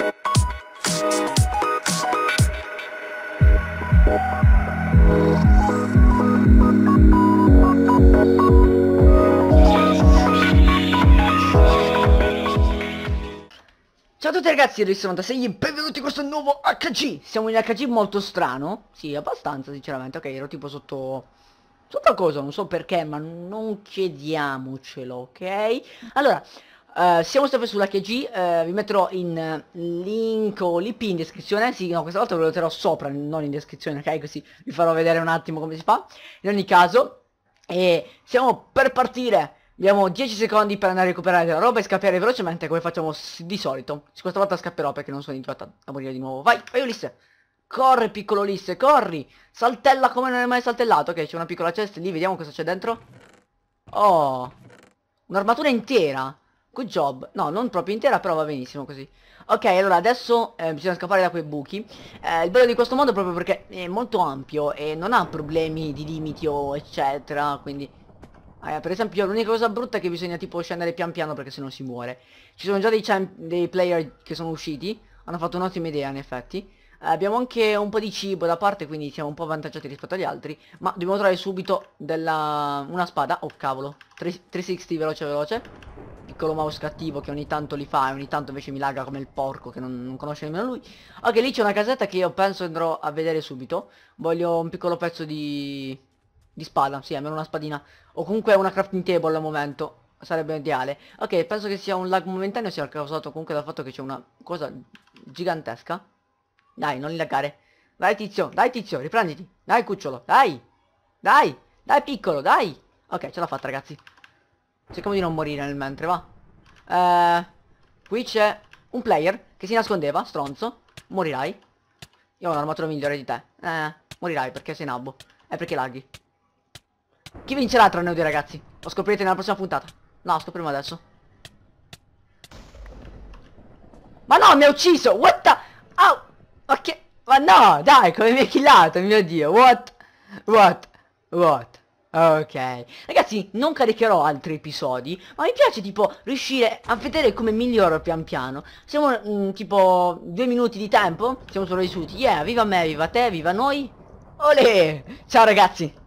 Ciao a tutti ragazzi, io sono Tasegli e benvenuti in questo nuovo HG Siamo in HG molto strano Sì, abbastanza sinceramente Ok, ero tipo sotto... Sotto cosa, non so perché, ma non chiediamocelo, ok? Allora, eh, siamo sempre sulla KG, uh, eh, vi metterò in eh, link o l'IP in descrizione, sì, no, questa volta ve lo metterò sopra, non in descrizione, ok? Così vi farò vedere un attimo come si fa. In ogni caso, e siamo per partire, abbiamo 10 secondi per andare a recuperare della roba e scappare velocemente come facciamo di solito. Questa volta scapperò perché non sono inchiodata a morire di nuovo. Vai, vai Ulisse! Corri piccolo Ulisse, corri! Saltella come non hai mai saltellato, ok? C'è una piccola cesta lì, vediamo cosa c'è dentro. Oh! Un'armatura intera! Good job. No, non proprio intera, però va benissimo così. Ok, allora adesso eh, bisogna scappare da quei buchi. Eh, il bello di questo mondo è proprio perché è molto ampio e non ha problemi di limiti o eccetera, quindi... Ah, per esempio l'unica cosa brutta è che bisogna tipo scendere pian piano perché se no si muore. Ci sono già dei, dei player che sono usciti, hanno fatto un'ottima idea in effetti. Eh, abbiamo anche un po' di cibo da parte quindi siamo un po' avvantaggiati rispetto agli altri Ma dobbiamo trovare subito della... una spada Oh cavolo 360 veloce veloce piccolo mouse cattivo che ogni tanto li fa e ogni tanto invece mi lagga come il porco che non, non conosce nemmeno lui ok lì c'è una casetta che io penso andrò a vedere subito voglio un piccolo pezzo di di spada sì almeno una spadina o comunque una crafting table al momento sarebbe ideale ok penso che sia un lag momentaneo sia causato comunque dal fatto che c'è una cosa gigantesca dai non laggare dai tizio dai tizio riprenditi dai cucciolo dai dai dai piccolo dai ok ce l'ha fatta ragazzi Cerchiamo di non morire nel mentre, va. Eh, qui c'è un player che si nascondeva, stronzo. Morirai. Io ho un'armatura migliore di te. Eh, morirai perché sei nabbo. E perché laghi. Chi vincerà tra noi due ragazzi? Lo scoprirete nella prossima puntata. No, lo scopriamo adesso. Ma no, mi ha ucciso! What the... Oh! Ok! Ma no, dai, come mi ha killato, mio dio! What? What? What? Ok, ragazzi non caricherò altri episodi, ma mi piace tipo riuscire a vedere come miglioro pian piano Siamo mh, mm, tipo due minuti di tempo, siamo solo sopravvissuti, yeah, viva me, viva te, viva noi Olè! Ciao ragazzi!